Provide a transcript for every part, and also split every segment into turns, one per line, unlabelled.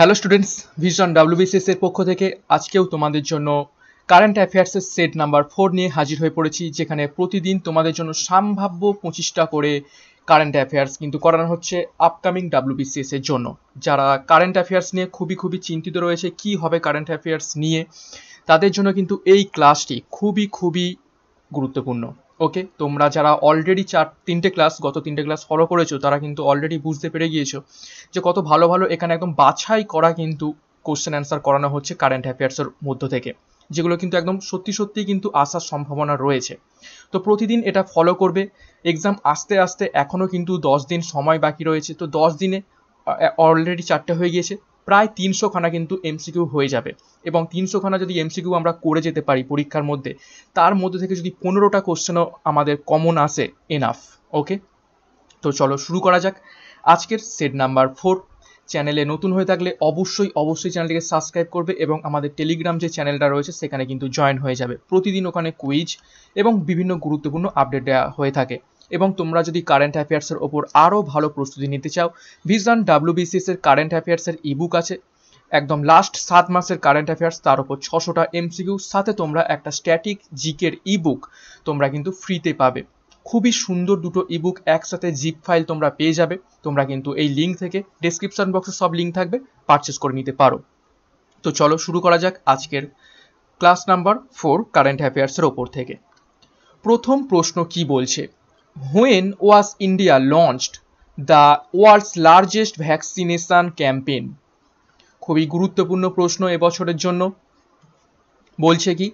hello students vision WBCS এর পক্ষ থেকে আজকেও তোমাদের জন্য কারেন্ট অ্যাফেয়ার্সের সেট নাম্বার ফোর নিয়ে হাজির হয়ে পড়েছি যেখানে প্রতিদিন তোমাদের জন্য সম্ভাব্য পঁচিশটা করে কারেন্ট অ্যাফেয়ার্স কিন্তু করানো হচ্ছে আপকামিং ডাব্লিউবিসিএস এর জন্য যারা কারেন্ট অ্যাফেয়ার্স নিয়ে খুবই খুবই চিন্তিত রয়েছে কি হবে কারেন্ট অ্যাফেয়ার্স নিয়ে তাদের জন্য কিন্তু এই ক্লাসটি খুবই খুবই গুরুত্বপূর্ণ ওকে তোমরা যারা অলরেডি চার তিনটে ক্লাস গত তিনটে ক্লাস ফলো করেছো তারা কিন্তু অলরেডি বুঝতে পেরে গিয়েছো যে কত ভালো ভালো এখানে একদম বাছাই করা কিন্তু কোশ্চেন অ্যান্সার করানো হচ্ছে কারেন্ট অ্যাফেয়ার্সের মধ্য থেকে যেগুলো কিন্তু একদম সত্যি সত্যি কিন্তু আসার সম্ভাবনা রয়েছে তো প্রতিদিন এটা ফলো করবে এক্সাম আস্তে আস্তে এখনও কিন্তু দশ দিন সময় বাকি রয়েছে তো দশ দিনে অলরেডি চারটে হয়ে গিয়েছে প্রায় তিনশোখানা কিন্তু এমসিকিউ হয়ে যাবে এবং তিনশো খানা যদি এমসিকিউ আমরা করে যেতে পারি পরীক্ষার মধ্যে তার মধ্যে থেকে যদি পনেরোটা কোশ্চেনও আমাদের কমন আসে এনাফ ওকে তো চলো শুরু করা যাক আজকের সেট নাম্বার ফোর চ্যানেলে নতুন হয়ে থাকলে অবশ্যই অবশ্যই চ্যানেলটিকে সাবস্ক্রাইব করবে এবং আমাদের টেলিগ্রাম যে চ্যানেলটা রয়েছে সেখানে কিন্তু জয়েন হয়ে যাবে প্রতিদিন ওখানে কুইজ এবং বিভিন্ন গুরুত্বপূর্ণ আপডেট দেওয়া হয়ে থাকে এবং তোমরা যদি কারেন্ট অ্যাফেয়ার্সের ওপর আরও ভালো প্রস্তুতি নিতে চাও ভিশন ডাব্লিউবিসিএস এর কারেন্ট অ্যাফেয়ার্সের ইবুক আছে একদম লাস্ট সাত মাসের কারেন্ট অ্যাফেয়ার্স তার উপর ছশোটা এমসিকিউ সাথে তোমরা একটা স্ট্যাটিক জিকের ইবুক তোমরা কিন্তু ফ্রিতে পাবে খুবই সুন্দর দুটো ইবুক একসাথে জিপ ফাইল তোমরা পেয়ে যাবে তোমরা কিন্তু এই লিঙ্ক থেকে ডেসক্রিপশন বক্সে সব লিঙ্ক থাকবে পারচেস করে নিতে পারো তো চলো শুরু করা যাক আজকের ক্লাস নাম্বার ফোর কারেন্ট অ্যাফেয়ার্সের ওপর থেকে প্রথম প্রশ্ন কি বলছে when was India launched the world's largest vaccination campaign খুবই গুরুত্বপূর্ণ প্রশ্ন এবছরের জন্য বলছে কি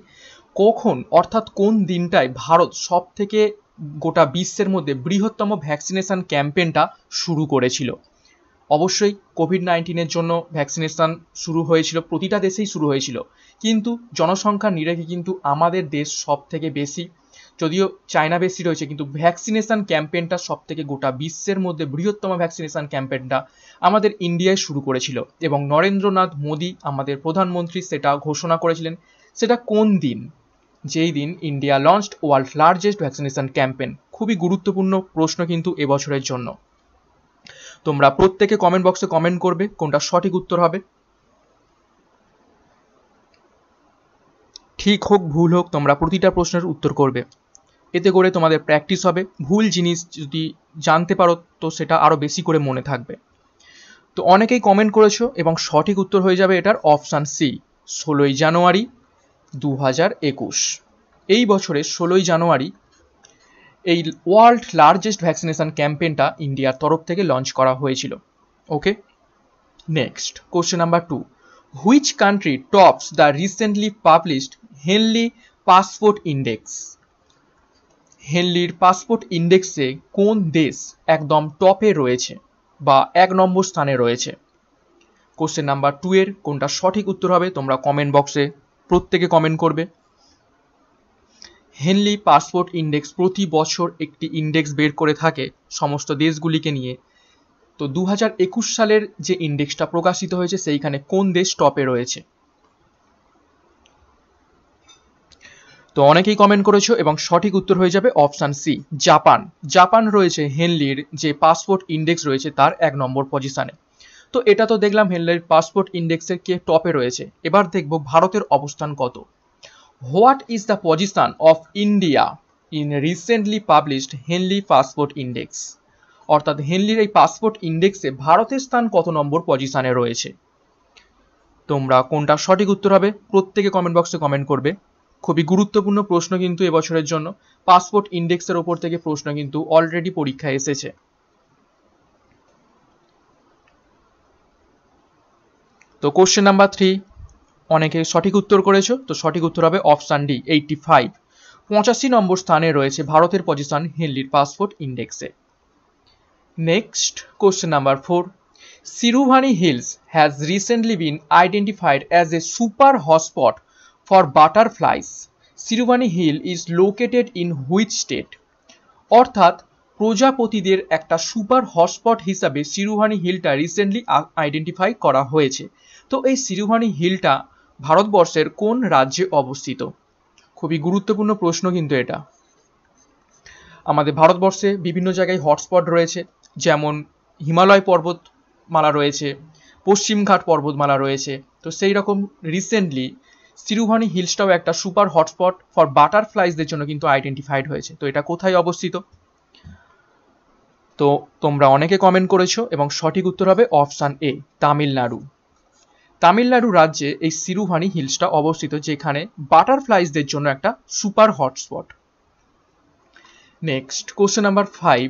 কখন অর্থাৎ কোন দিনটায় ভারত সব থেকে গোটা বিশ্বের মধ্যে বৃহত্তম ভ্যাকসিনেশন ক্যাম্পেনটা শুরু করেছিল অবশ্যই কোভিড নাইন্টিনের জন্য ভ্যাকসিনেশন শুরু হয়েছিল প্রতিটা দেশেই শুরু হয়েছিল কিন্তু জনসংখ্যার নিরেখে কিন্তু আমাদের দেশ সব থেকে বেশি যদিও চায়না বেশি রয়েছে কিন্তু ভ্যাকসিনেশন ক্যাম্পেনটা সব থেকে গোটা বিশ্বের মধ্যে বৃহত্তম ভ্যাকসিনেশন ক্যাম্পেনটা আমাদের ইন্ডিয়ায় শুরু করেছিল এবং নরেন্দ্রনাথ মোদী আমাদের প্রধানমন্ত্রী সেটা ঘোষণা করেছিলেন সেটা কোন দিন যেই দিন India launched world largest vaccination campaign খুবই গুরুত্বপূর্ণ প্রশ্ন কিন্তু এবছরের জন্য তোমরা প্রত্যেকে কমেন্ট বক্সে কমেন্ট করবে কোনটা সঠিক উত্তর হবে ঠিক হোক ভুল হোক তোমরা প্রতিটা প্রশ্নের উত্তর করবে এতে করে তোমাদের প্র্যাকটিস হবে ভুল জিনিস যদি জানতে পারো তো সেটা আরও বেশি করে মনে থাকবে তো অনেকেই কমেন্ট করেছো এবং সঠিক উত্তর হয়ে যাবে এটার অপশান সি ষোলোই জানুয়ারি দু হাজার একুশ এই বছরের ষোলোই জানুয়ারি এই ওয়ার্ল্ড লার্জেস্ট ভ্যাকসিনেশন ক্যাম্পেনটা ইন্ডিয়ার তরফ থেকে লঞ্চ করা হয়েছিল okay next question number two which country tops the recently published Henley passport index হেনলির পাসপোর্ট ইন্ডেক্সে কোন দেশ একদম টপে রয়েছে বা এক নম্বর স্থানে রয়েছে কোশ্চেন নাম্বার টু এর কোনটা সঠিক উত্তর হবে তোমরা কমেন্ট বক্সে প্রত্যেকে কমেন্ট করবে হেনলি পাসপোর্ট ইন্ডেক্স প্রতি বছর একটি ইন্ডেক্স বের করে থাকে সমস্ত দেশগুলিকে নিয়ে তো দু সালের যে ইন্ডেক্সটা প্রকাশিত হয়েছে সেইখানে কোন দেশ টপে রয়েছে তো অনেকেই কমেন্ট করেছো এবং সঠিক উত্তর হয়ে যাবে অপশান সি জাপান জাপান রয়েছে হেনলির যে পাসপোর্ট ইন্ডেক্স রয়েছে তার এক নম্বর পজিশানে তো এটা তো দেখলাম হেনলির পাসপোর্ট ইন্ডেক্সের কে টপে রয়েছে এবার দেখব ভারতের অবস্থান কত what is the position of India in recently published Henley passport index অর্থাৎ হেনলির এই পাসপোর্ট ইন্ডেক্সে ভারতের স্থান কত নম্বর পজিশানে রয়েছে তোমরা কোনটা সঠিক উত্তর হবে প্রত্যেকে কমেন্ট বক্সে কমেন্ট করবে খুবই গুরুত্বপূর্ণ প্রশ্ন কিন্তু এবছরের জন্য পাসপোর্ট ইন্ডেক্সের ওপর থেকে প্রশ্ন কিন্তু অলরেডি পরীক্ষায় এসেছে তো কোশ্চেন নাম্বার থ্রি অনেকে সঠিক উত্তর করেছো তো সঠিক উত্তর হবে অপশান ডি এইটটি ফাইভ পঁচাশি নম্বর স্থানে রয়েছে ভারতের পজিশন হেনলির পাসপোর্ট ইন্ডেক্সে next question number four Siruvani hills has recently been identified as a super hotspot for butterflies Sirivani hill is located in which state অর্থাৎ প্রজাপতিদের একটা সুপার হটস্পট হিসাবে সিরুহানি হিলটা রিসেন্টলি আইডেন্টিফাই করা হয়েছে তো এই সিরুহানি হিলটা ভারতবর্ষের কোন রাজ্যে অবস্থিত খুবই গুরুত্বপূর্ণ প্রশ্ন কিন্তু এটা আমাদের ভারতবর্ষে বিভিন্ন জায়গায় হটস্পট রয়েছে যেমন হিমালয় পর্বতমালা রয়েছে পশ্চিমঘাট পর্বতমালা রয়েছে তো সেই রকম রিসেন্টলি সিরুভানি হিলসটাও একটা সুপার হটস্পট ফর বাটারফ্লাইজদের জন্য কিন্তু আইডেন্টিফাইড হয়েছে তো এটা কোথায় অবস্থিত তো তোমরা অনেকে কমেন্ট করেছো এবং সঠিক উত্তর হবে অপশান এ তামিলনাড়ু তামিলনাড়ু রাজ্যে এই সিরুভানি হিলসটা অবস্থিত যেখানে বাটারফ্লাইজদের জন্য একটা super hotspot next question number five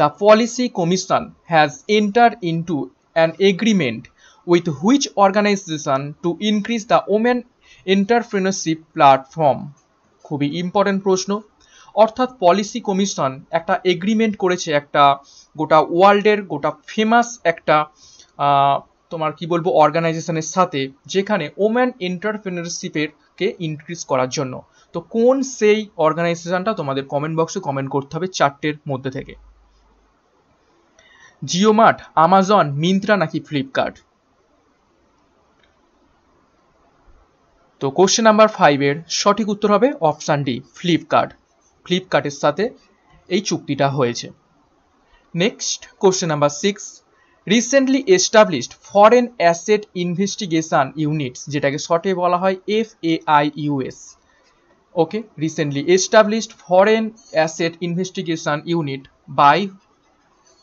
the policy commission has enter into an agreement with which organisation to increase the women entrepreneurship platform খুবই ইম্পর্টেন্ট প্রশ্ন অর্থাৎ পলিসি কমিশন একটা এগ্রিমেন্ট করেছে একটা গোটা ওয়ার্ল্ডের গোটা ফেমাস একটা তোমার কি বলবো অর্গানাইজেশনের সাথে যেখানে ওম্যান এন্টারপ্রেনারশিপের কে ইনক্রিজ করার জন্য তো কোন সেই অর্গানাইজেশনটা তোমাদের কমেন্ট বক্সে কমেন্ট করতে হবে চারটের মধ্যে থেকে জিওমার্ট আমাজন মিন্ত্রা নাকি ফ্লিপকার্ট তো কোশ্চেন নাম্বার ফাইভের সঠিক উত্তর হবে অপশান ডি ফ্লিপকার্ট ফ্লিপকার্টের সাথে এই চুক্তিটা হয়েছে next question number six recently established foreign asset investigation units যেটাকে শর্টে বলা হয় F A I Us okay recently established foreign asset investigation unit by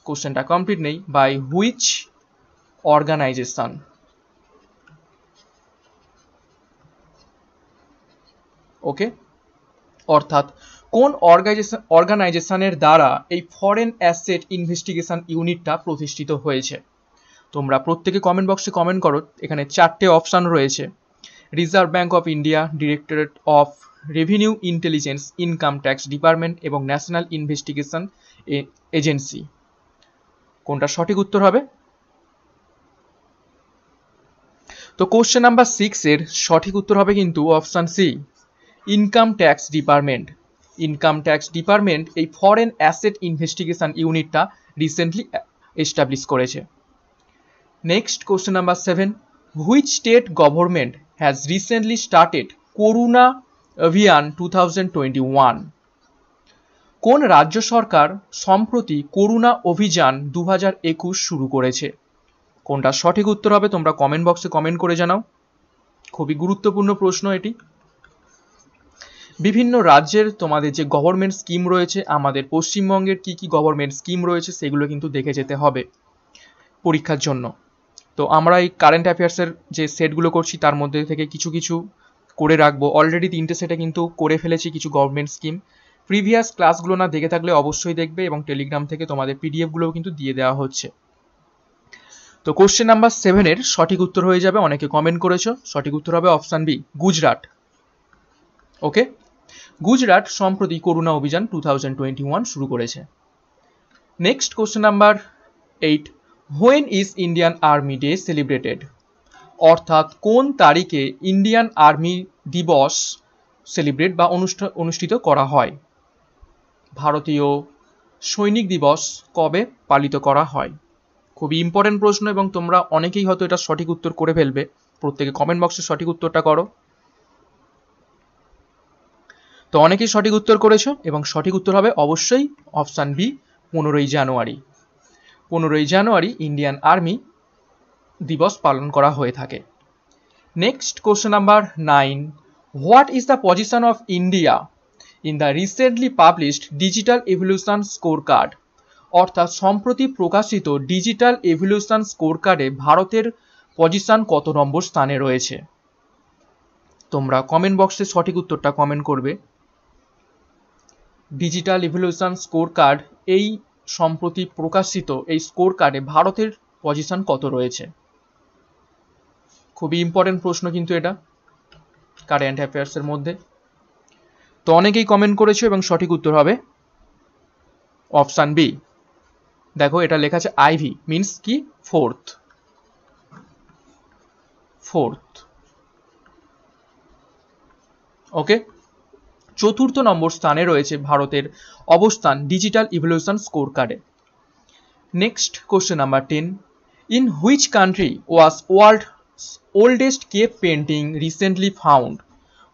কোশ্চেনটা কমপ্লিট নেই বাই হুইচ অর্গানাইজেশন ওকে অর্থাৎ কোন অর্গানাইজেশন অর্গানাইজেশনের দ্বারা এই ফরেন অ্যাসেট ইনভেস্টিগেশন ইউনিটটা প্রতিষ্ঠিত হয়েছে তোমরা প্রত্যেকে কমেন্ট বক্সে কমেন্ট করো এখানে চারটে অপশান রয়েছে reserve bank of India directorate of revenue intelligence income tax department এবং ন্যাশনাল ইনভেস্টিগেশন এজেন্সি কোনটা সঠিক উত্তর হবে তো কোশ্চেন নাম্বার সিক্সের সঠিক উত্তর হবে কিন্তু option C income tax department income tax department এই ফরেন অ্যাসেট ইনভেস্টিগেশন ইউনিটটা রিসেন্টলি এস্টাবলিশ করেছে next question number seven which state government has recently started Karuna Abhiyan two twenty one কোন রাজ্য সরকার সম্প্রতি করুণা অভিযান দু হাজার একুশ শুরু করেছে কোনটা সঠিক উত্তর হবে তোমরা কমেন্ট বক্সে কমেন্ট করে জানাও খুবই গুরুত্বপূর্ণ প্রশ্ন এটি বিভিন্ন রাজ্যের তোমাদের যে গভর্নমেন্ট স্কিম রয়েছে আমাদের পশ্চিমবঙ্গের কি কি গভর্নমেন্ট স্কিম রয়েছে সেগুলো কিন্তু দেখে যেতে হবে পরীক্ষার জন্য তো আমরা এই কারেন্ট অ্যাফেয়ার্সের যে সেটগুলো করছি তার মধ্যে থেকে কিছু কিছু করে রাখবো অলরেডি তিনটে সেটে কিন্তু করে ফেলেছি কিছু গভর্নমেন্ট স্কিম প্রিভিয়াস ক্লাসগুলো না দেখে থাকলে অবশ্যই দেখবে এবং টেলিগ্রাম থেকে তোমাদের পিডিএফগুলোও কিন্তু দিয়ে দেওয়া হচ্ছে তো কোশ্চেন নাম্বার সেভেনের সঠিক উত্তর হয়ে যাবে অনেকে কমেন্ট করেছো সঠিক উত্তর হবে option B Gujarat okay Gujarat সম্প্রতি Karuna Abhiyan two thousand twenty one শুরু করেছে next question number eight when is Indian army day celebrated অর্থাৎ কোন তারিখে ইন্ডিয়ান আর্মি দিবস সেলিব্রেট বা অনুষ্ঠিত করা হয় ভারতীয় সৈনিক দিবস কবে পালিত করা হয় খুবই ইম্পর্টেন্ট প্রশ্ন এবং তোমরা অনেকেই হয়তো এটা সঠিক উত্তর করে ফেলবে প্রত্যেকে কমেন্ট বক্সে সঠিক উত্তরটা করো তো অনেকেই সঠিক উত্তর করেছো এবং সঠিক উত্তর হবে অবশ্যই অপশান বি পনেরোই জানুয়ারি পনেরোই জানুয়ারি ইন্ডিয়ান আর্মি দিবস পালন করা হয়ে থাকে next question number nine what is the position of India in the recently published digital evolution score card অর্থাৎ সম্প্রতি প্রকাশিত ডিজিটাল এভলিউশন স্কোর কার্ডে ভারতের পজিশন কত নম্বর স্থানে রয়েছে তোমরা কমেন্ট বক্সে সঠিক উত্তরটা কমেন্ট করবে ডিজিটাল ইভলিউশন স্কোর কার্ড এই সম্প্রতি প্রকাশিত এই স্কোর কার্ডে ভারতের পজিশন কত রয়েছে খুবই ইম্পর্টেন্ট প্রশ্ন কিন্তু এটা কারেন্ট অ্যাফেয়ার্সের মধ্যে তো অনেকেই কমেন্ট করেছে এবং সঠিক উত্তর হবে অপশান বি দেখো এটা লেখা আছে আইভি মিনস কি ফোর্থ ফোর্থ ওকে চতুর্থ নম্বর স্থানে রয়েছে ভারতের অবস্থান ডিজিটাল ইভলিউশন স্কোর কার্ডে next question number ten in which country was world oldest cave painting recently found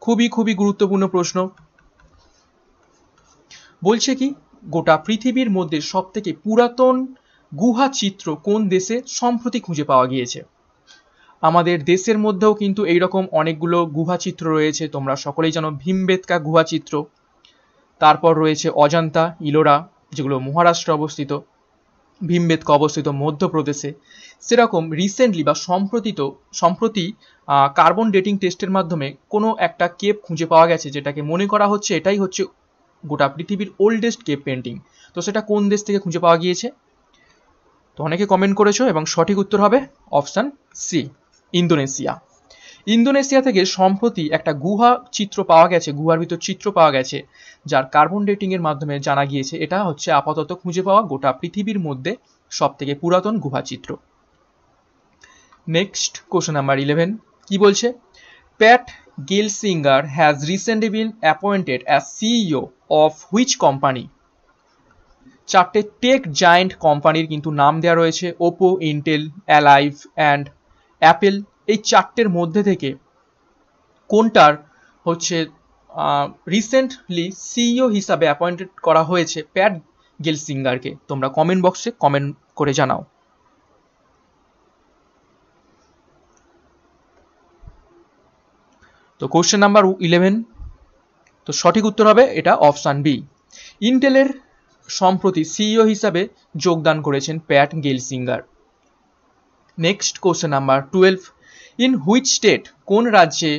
খুবই খুবই গুরুত্বপূর্ণ প্রশ্ন বলছে কি গোটা পৃথিবীর মধ্যে সবথেকে পুরাতন গুহা চিত্র কোন দেশে সম্প্রতি খুঁজে পাওয়া গিয়েছে আমাদের দেশের মধ্যেও কিন্তু এইরকম অনেকগুলো গুহাচিত্র রয়েছে তোমরা সকলেই জানো গুহা গুহাচিত্র তারপর রয়েছে অজন্তা ইলোরা যেগুলো মহারাষ্ট্রে অবস্থিত ভীমবেদকা অবস্থিত মধ্যপ্রদেশে সেরকম রিসেন্টলি বা সম্প্রতিত সম্প্রতি কার্বন ডেটিং টেস্টের মাধ্যমে কোনো একটা কেপ খুঁজে পাওয়া গেছে যেটাকে মনে করা হচ্ছে এটাই হচ্ছে গোটা পৃথিবীর ওল্ডেস্ট কেপ পেন্টিং তো সেটা কোন দেশ থেকে খুঁজে পাওয়া গিয়েছে তো অনেকে কমেন্ট করেছো এবং সঠিক উত্তর হবে অপশান সি ইন্দোনেশিয়া ইন্দোনেশিয়া থেকে সম্প্রতি একটা গুহা চিত্র পাওয়া গেছে গুহার ভিতর চিত্র পাওয়া গেছে যার কার্বন ডেটিংয়ের মাধ্যমে জানা গিয়েছে এটা হচ্ছে আপাতত খুঁজে পাওয়া গোটা পৃথিবীর মধ্যে সব থেকে পুরাতন গুহা চিত্র নেক্সট কোশ্চেন নাম্বার ইলেভেন কি বলছে Pat Gelsinger has recently been appointed as CEO of which company চারটে টেক জায়েন্ট কোম্পানির কিন্তু নাম দেওয়া রয়েছে Oppo Intel alive and Apple এই চারটের মধ্যে থেকে কোনটার হচ্ছে রিসেন্টলি সিইও e হিসাবে অ্যাপয়েন্টেড করা হয়েছে প্যাট গেলসিঙ্গারকে তোমরা কমেন্ট বক্সে কমেন্ট করে জানাও তো কোশ্চেন নাম্বার ইলেভেন তো সঠিক উত্তর হবে এটা অপশান বি ইন্টেলের সম্প্রতি সিইও e হিসাবে যোগদান করেছেন Pat Gelsinger next question number twelve in which state কোন রাজ্যে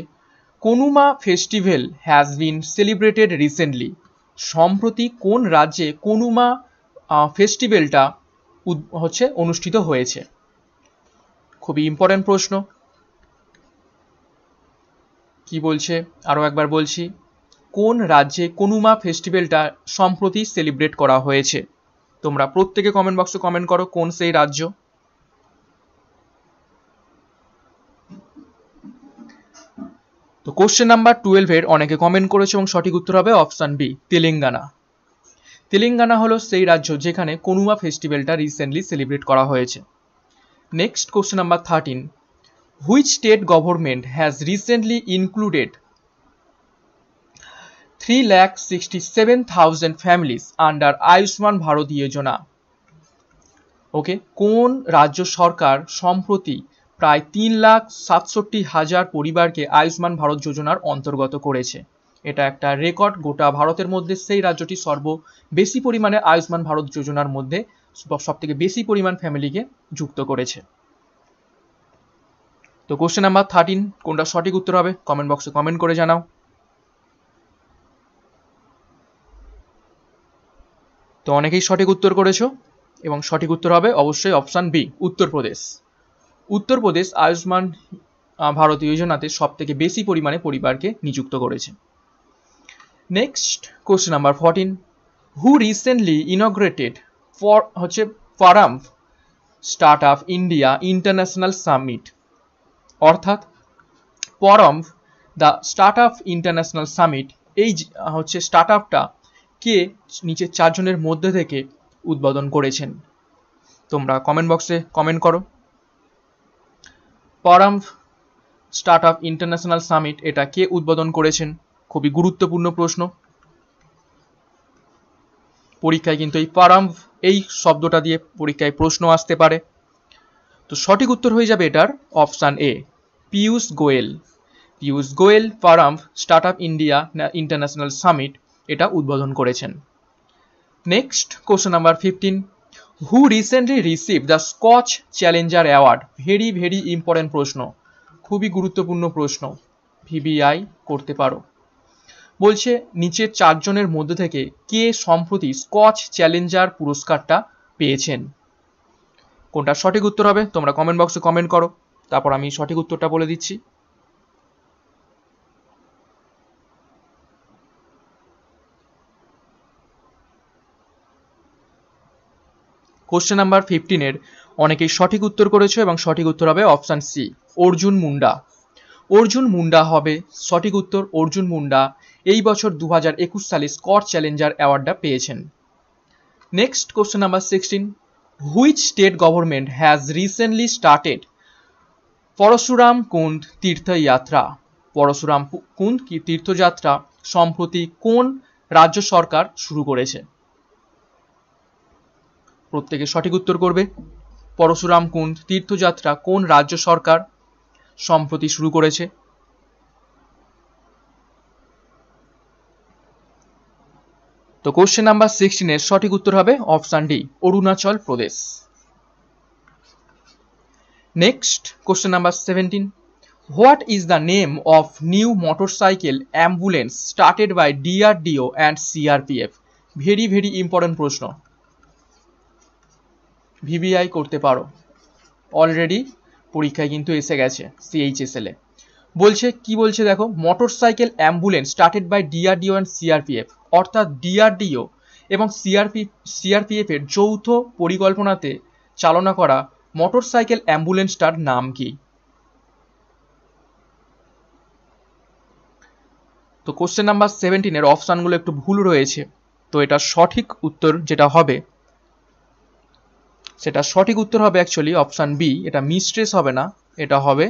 Kanuma festival has been celebrated recently সম্প্রতি কোন রাজ্যে কনুমা ফেস্টিভ্যালটা হচ্ছে অনুষ্ঠিত হয়েছে খুবই ইম্পর্টেন্ট প্রশ্ন কি বলছে আরও একবার বলছি কোন রাজ্যে কনুমা ফেস্টিভ্যালটা সম্প্রতি সেলিব্রেট করা হয়েছে তোমরা প্রত্যেকে কমেন্ট বক্সে কমেন্ট করো কোন সেই রাজ্য তো কোশ্চেন নাম্বার টুয়েলভের অনেকে কমেন্ট করেছে এবং সঠিক উত্তর হবে অপশান বি তেলেঙ্গানা তেলেঙ্গানা হলো সেই রাজ্য যেখানে কনুয়া ফেস্টিভ্যালটা রিসেন্টলি সেলিব্রেট করা হয়েছে next question number thirteen which state government has recently included three lakh sixty seven thousand families under Ayushman Bharat Yojana okay কোন রাজ্য সরকার সম্প্রতি প্রায় তিন লাখ সাতষট্টি হাজার পরিবারকে আয়ুষ্মান ভারত যোজনার অন্তর্গত করেছে এটা একটা রেকর্ড গোটা ভারতের মধ্যে সেই রাজ্যটি সর্ব বেশি পরিমাণে আয়ুষ্মান ভারত যোজনার মধ্যে সব থেকে বেশি পরিমাণ ফ্যামিলিকে যুক্ত করেছে তো কোশ্চেন নাম্বার থার্টিন কোনটা সঠিক উত্তর হবে কমেন্ট বক্সে কমেন্ট করে জানাও তো অনেকেই সঠিক উত্তর করেছো এবং সঠিক উত্তর হবে অবশ্যই অপশান বি উত্তরপ্রদেশ উত্তরপ্রদেশ আয়ুষ্মান ভারত যোজনাতে সব থেকে বেশি পরিমাণে পরিবারকে নিযুক্ত করেছে next question number fourteen who recently inaugurated for হচ্ছে Prarambh start up India international summit অর্থাৎ Prarambh the start up international summit এই হচ্ছে স্টার্ট আপটা কে নিচে চারজনের মধ্যে থেকে উদ্বোধন করেছেন তোমরা কমেন্ট বক্সে কমেন্ট করো Prarambh start up international summit এটা কে উদ্বোধন করেছেন খুবই গুরুত্বপূর্ণ প্রশ্ন পরীক্ষায় কিন্তু এই পারাম এই শব্দটা দিয়ে পরীক্ষায় প্রশ্ন আসতে পারে তো সঠিক উত্তর হয়ে যাবে এটার option A Piyush Goyal Piyush Goyal Prarambh start up India international summit এটা উদ্বোধন করেছেন next question number fifteen who recently receive the Skoch challenger award very very important প্রশ্ন খুবই গুরুত্বপূর্ণ প্রশ্ন ভিবিআই করতে পারো বলছে নিচের চারজনের মধ্যে থেকে কে সম্প্রতি স্কচ চ্যালেঞ্জার পুরস্কারটা পেয়েছেন কোনটা সঠিক উত্তর হবে তোমরা কমেন্ট বক্সে কমেন্ট করো তারপর আমি সঠিক উত্তরটা বলে দিচ্ছি কোশ্চেন নাম্বার ফিফটিনের অনেকেই সঠিক উত্তর করেছে এবং সঠিক উত্তর হবে অপশান সি অর্জুন মুন্ডা অর্জুন মুন্ডা হবে সঠিক উত্তর অর্জুন মুন্ডা এই বছর দু হাজার একুশ সালে স্কট চ্যালেঞ্জার অ্যাওয়ার্ডটা পেয়েছেন next question number sixteen which state government has recently started Parshuram Kund তীর্থযাত্রা পরশুরাম কুন্দ কি তীর্থযাত্রা সম্প্রতি কোন রাজ্য সরকার শুরু করেছে প্রত্যেকে সঠিক উত্তর করবে পরশুরাম কুণ্ড তীর্থযাত্রা কোন রাজ্য সরকার সম্প্রতি শুরু করেছে তো কোশ্চেন নাম্বার সিক্সটিনের সঠিক উত্তর হবে option D Arunachal Pradesh next question number seventeen what is the name of new motorcycle ambulance started by DRDO and CRPF very very important প্রশ্ন ভিভিআই করতে পারো অলরেডি পরীক্ষায় কিন্তু এসে গেছে সিএইচএসএলে বলছে কি বলছে দেখো motorcycle ambulance started by DRDO and CRPF অর্থাৎ ডিআরডিও এবং সিআরপি সিআরপিএফের যৌথ পরিকল্পনাতে চালনা করা মোটর সাইকেল অ্যাম্বুলেন্সটার নাম কি তো কোশ্চেন নাম্বার সেভেন্টিনের অপশানগুলো একটু ভুল রয়েছে তো এটা সঠিক উত্তর যেটা হবে সেটা সঠিক উত্তর হবে অ্যাকচুয়ালি অপশান বি এটা মিস্ট্রেস হবে না এটা হবে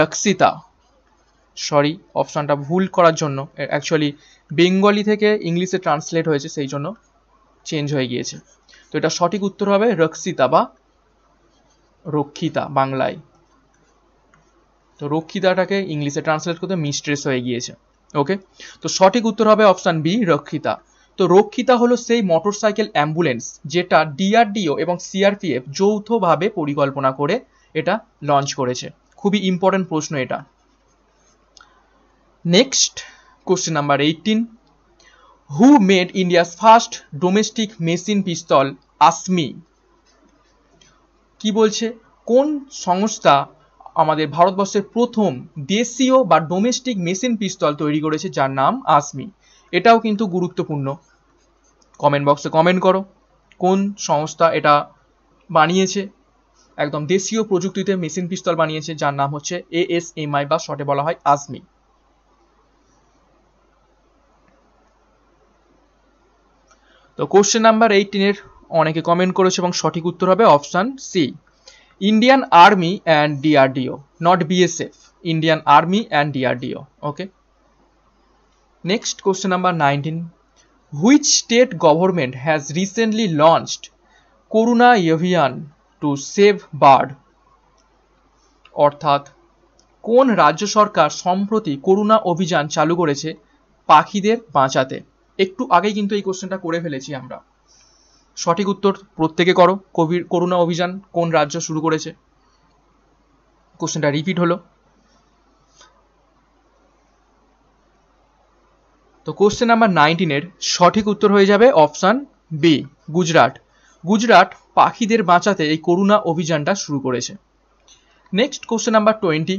রক্সিতা সরি অপশানটা ভুল করার জন্য অ্যাকচুয়ালি বেঙ্গলি থেকে ইংলিশে ট্রান্সলেট হয়েছে সেই জন্য চেঞ্জ হয়ে গিয়েছে তো এটা সঠিক উত্তর হবে রক্সিতা বা রক্ষিতা বাংলায় তো রক্ষিতাটাকে ইংলিশে ট্রান্সলেট করতে মিস্ট্রেস হয়ে গিয়েছে ওকে তো সঠিক উত্তর হবে অপশান বি রক্ষিতা তো রক্ষিতা হলো সেই মোটরসাইকেল অ্যাম্বুলেন্স যেটা ডিআরডিও এবং সিআরপিএফ যৌথভাবে পরিকল্পনা করে এটা লঞ্চ করেছে খুবই ইম্পর্টেন্ট প্রশ্ন এটা next question number eighteen who made India's first domestic machine pistol Asmi কি বলছে কোন সংস্থা আমাদের ভারতবর্ষের প্রথম দেশীয় বা ডোমেস্টিক মেশিন পিস্তল তৈরি করেছে যার নাম আসমি এটাও কিন্তু গুরুত্বপূর্ণ কমেন্ট বক্সে কমেন্ট করো কোন সংস্থা এটা বানিয়েছে একদম দেশীয় প্রযুক্তিতে মেশিন পিস্তল বানিয়েছে যার নাম হচ্ছে এএসএমআই বা শর্টে বলা হয় আজমি তো কোশ্চেন নাম্বার এইটিনের অনেকে কমেন্ট করেছে এবং সঠিক উত্তর হবে option C Indian army and DRDO not BSF Indian army and DRDO okay next question number nineteen which state government has recently launched Karuna ইভিয়ান টু সেভ বার্ড অর্থাৎ কোন রাজ্য সরকার সম্প্রতি করুণা অভিযান চালু করেছে পাখিদের বাঁচাতে একটু আগেই কিন্তু এই কোশ্চেনটা করে ফেলেছি আমরা সঠিক উত্তর প্রত্যেকে করো কোভিড করুণা অভিযান কোন রাজ্য শুরু করেছে কোশ্চেনটা রিপিট হলো তো কোশ্চেন নাম্বার নাইনটিনের সঠিক উত্তর হয়ে যাবে অপশান বি গুজরাট গুজরাট পাখিদের বাঁচাতে এই করুণা অভিযানটা শুরু করেছে next question number twenty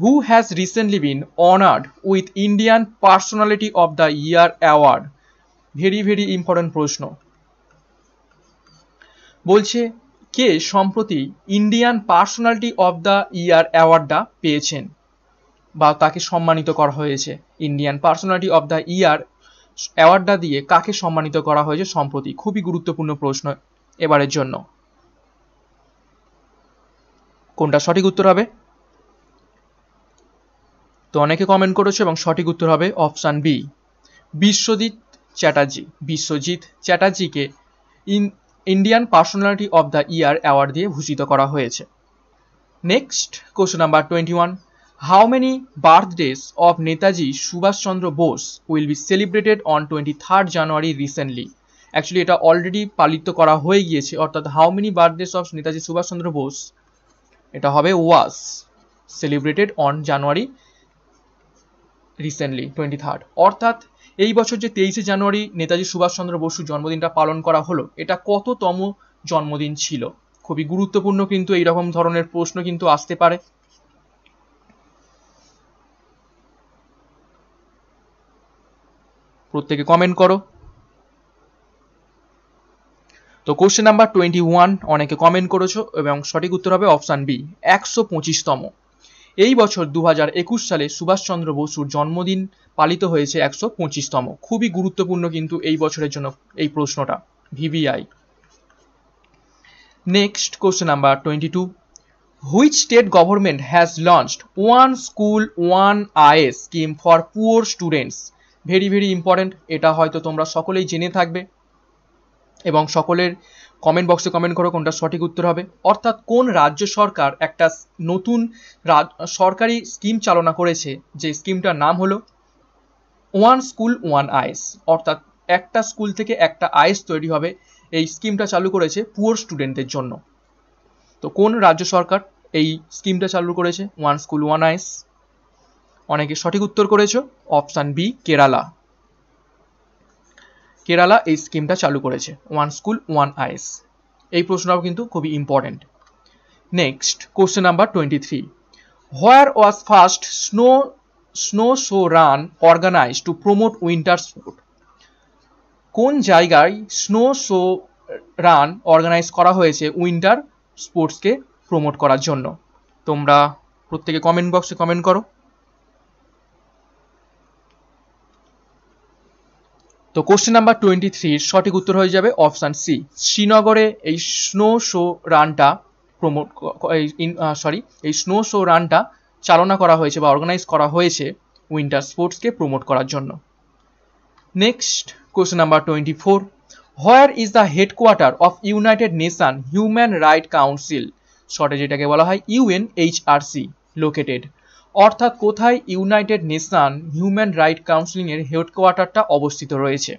who has recently been honoured with Indian personality of the year award very very important প্রশ্ন বলছে কে সম্প্রতি Indian personality of the year অ্যাওয়ার্ডটা পেয়েছেন বা তাকে সম্মানিত করা হয়েছে Indian personality of the year অ্যাওয়ার্ডটা দিয়ে কাকে সম্মানিত করা হয়েছে সম্প্রতি খুবই গুরুত্বপূর্ণ প্রশ্ন এবারের জন্য কোনটা সঠিক উত্তর হবে তো অনেকে কমেন্ট করেছে এবং সঠিক উত্তর হবে অপশান বি বিশ্বজিৎ চ্যাটার্জি বিশ্বজিৎ চ্যাটার্জিকে in Indian personality of the year award দিয়ে ভূষিত করা হয়েছে next question number twenty one How many birthdays of Netaji Subhash Bose will be celebrated on twenty third January recently actually এটা অলরেডি পালিত করা হয়ে গিয়েছে অর্থাৎ how many birthdays of Netaji Subhashchandra Bose এটা হবে was celebrated on January recently twenty third অর্থাৎ এই বছর যে তেইশে জানুয়ারি নেতাজি সুভাষচন্দ্র বসুর জন্মদিনটা পালন করা হলো এটা কততম জন্মদিন ছিল খুবই গুরুত্বপূর্ণ কিন্তু এইরকম ধরনের প্রশ্ন কিন্তু আসতে পারে প্রত্যেকে কমেন্ট করো তো কোশ্চেন নাম্বার টোয়েন্টি ওয়ান অনেকে কমেন্ট করেছো এবং সঠিক উত্তর হবে অপশান বি একশো পঁচিশতম এই বছর দু হাজার একুশ সালে সুভাষচন্দ্র বসুর জন্মদিন পালিত হয়েছে একশো পঁচিশতম খুবই গুরুত্বপূর্ণ কিন্তু এই বছরের জন্য এই প্রশ্নটা VVI next question number twenty two which state government has launched one school one IS scheme for poor students very very important এটা হয়তো তোমরা সকলেই জেনে থাকবে এবং সকলের কমেন্ট বক্সে কমেন্ট করো কোনটা সঠিক উত্তর হবে অর্থাৎ কোন রাজ্য সরকার একটা নতুন সরকারি স্কিম চালনা করেছে যে স্কিমটার নাম হলো ওয়ান স্কুল ওয়ান আইস অর্থাৎ একটা স্কুল থেকে একটা আইস তৈরি হবে এই স্কিমটা চালু করেছে পুয়ার স্টুডেন্টদের জন্য তো কোন রাজ্য সরকার এই স্কিমটা চালু করেছে ওয়ান স্কুল ওয়ান আইস অনেকে সঠিক উত্তর করেছো অপশান বি কেরালা কেরালা এই স্কিমটা চালু করেছে ওয়ান স্কুল ওয়ান আইস এই প্রশ্নটাও কিন্তু খুবই important next question number twenty three where was first snow snow shoe run organise to promote winter sport কোন জায়গায় স্নো শো রান অর্গানাইজ করা হয়েছে উইন্টার স্পোর্টসকে প্রমোট করার জন্য তোমরা প্রত্যেকে কমেন্ট বক্সে কমেন্ট করো তো কোশ্চেন নাম্বার টোয়েন্টি থ্রির সঠিক উত্তর হয়ে যাবে অপশান সি শ্রীনগরে এই স্নো শো রানটা প্রমোট সরি এই স্নো শো রানটা চালনা করা হয়েছে বা অর্গানাইজ করা হয়েছে উইন্টার স্পোর্টসকে প্রমোট করার জন্য next question number twenty four where is the headquarter of United Nation Human Right Council শর্টে যেটাকে বলা হয় ইউএনএইচআরসি লোকেটেড অর্থাৎ কোথায় ইউনাইটেড নেশন হিউম্যান রাইট কাউন্সিলিংয়ের হেডকোয়ার্টারটা অবস্থিত রয়েছে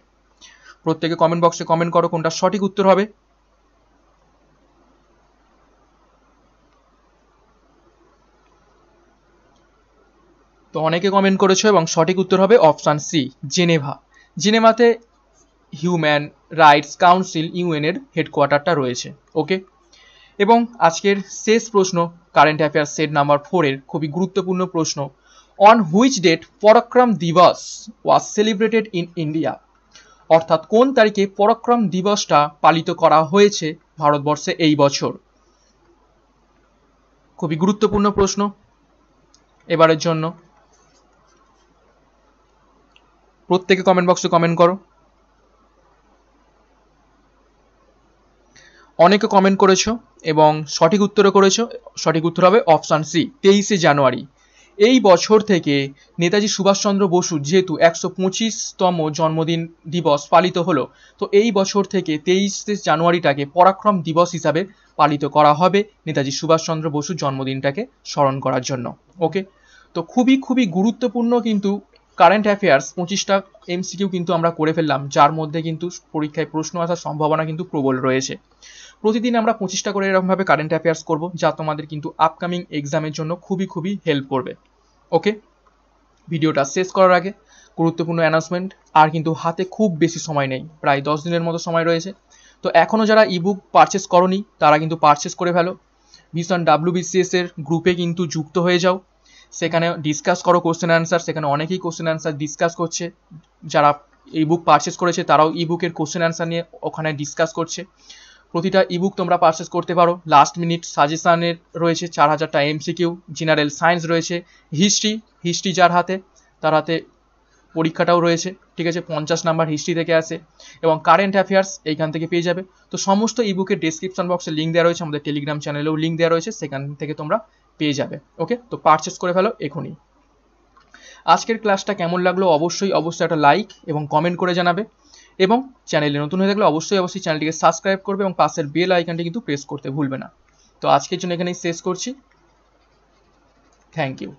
প্রত্যেকে কমেন্ট বক্সে কমেন্ট করো কোনটা সঠিক উত্তর হবে তো অনেকে কমেন্ট করেছো এবং সঠিক উত্তর হবে অপশান সি জেনেভা জেনেভাতে হিউম্যান রাইটস কাউন্সিল ইউএনের হেডকোয়ার্টারটা রয়েছে ওকে এবং আজকের শেষ প্রশ্ন কারেন্ট অ্যাফেয়ার্স সেট নাম্বার ফোরের খুবই গুরুত্বপূর্ণ প্রশ্ন অন হুইচ ডেট পরাক্রম দিবস ওয়াজ সেলিব্রেটেড ইন ইন্ডিয়া অর্থাৎ কোন তারিখে পরাক্রম দিবসটা পালিত করা হয়েছে ভারতবর্ষে এই বছর খুবই গুরুত্বপূর্ণ প্রশ্ন এবারের জন্য প্রত্যেকে কমেন্ট বক্সে কমেন্ট করো অনেকে কমেন্ট করেছো এবং সঠিক উত্তরও করেছো সঠিক উত্তর হবে অপশান সি তেইশে জানুয়ারি এই বছর থেকে নেতাজি সুভাষচন্দ্র বসু যেহেতু একশো পঁচিশতম জন্মদিন দিবস পালিত হলো তো এই বছর থেকে তেইশে জানুয়ারিটাকে পরাক্রম দিবস হিসাবে পালিত করা হবে নেতাজি সুভাষচন্দ্র বসুর জন্মদিনটাকে স্মরণ করার জন্য ওকে তো খুবই খুবই গুরুত্বপূর্ণ কিন্তু কারেন্ট অ্যাফেয়ার্স পঁচিশটা এমসিকিউ কিন্তু আমরা করে ফেললাম যার মধ্যে কিন্তু পরীক্ষায় প্রশ্ন আসার সম্ভাবনা কিন্তু প্রবল রয়েছে প্রতিদিন আমরা পঁচিশটা করে এরকমভাবে কারেন্ট অ্যাফেয়ার্স করব যা তোমাদের কিন্তু আপকামিং এক্সামের জন্য খুবই খুবই হেল্প করবে ওকে ভিডিওটা শেষ করার আগে গুরুত্বপূর্ণ অ্যানাউন্সমেন্ট আর কিন্তু হাতে খুব বেশি সময় নেই প্রায় দশ দিনের মতো সময় রয়েছে তো এখনও যারা ইবুক পারচেস করনি তারা কিন্তু পারচেস করে ফেলো ভিশন ডাব্লিউবিসিএস এর গ্রুপে কিন্তু যুক্ত হয়ে যাও সেখানে ডিসকাস করো কোশ্চেন অ্যান্সার সেখানে অনেকেই কোশ্চেন অ্যান্সার ডিসকাস করছে যারা ই বুক পারচেস করেছে তারাও ই বুকের কোশ্চেন অ্যান্সার নিয়ে ওখানে ডিসকাস করছে প্রতিটা ইবুক তোমরা পারচেস করতে পারো লাস্ট মিনিট সাজেশানের রয়েছে চার হাজারটা এমসিকিউ জেনারেল সায়েন্স রয়েছে হিস্ট্রি হিস্ট্রি যার হাতে তার হাতে পরীক্ষাটাও রয়েছে ঠিক আছে পঞ্চাশ নাম্বার হিস্ট্রি থেকে আছে এবং কারেন্ট অ্যাফেয়ার্স এইখান থেকে পেয়ে যাবে তো সমস্ত ইবুকের ডিসক্রিপশন বক্সে লিঙ্ক দেওয়া রয়েছে আমাদের টেলিগ্রাম চ্যানেলেও লিঙ্ক দেওয়া রয়েছে সেখান থেকে তোমরা পেয়ে যাবে ওকে তো পারচেস করে ফেলো এখনই আজকের ক্লাসটা কেমন লাগলো অবশ্যই অবশ্যই একটা লাইক এবং কমেন্ট করে জানাবে এবং চ্যানেলে নতুন হয়ে থাকলে অবশ্যই অবশ্যই চ্যানেলটিকে সাবস্ক্রাইব করবে এবং পাশের বেল আইকনটি কিন্তু প্রেস করতে ভুলবে না তো আজকের জন্য এখানেই শেষ করছি থ্যাংক ইউ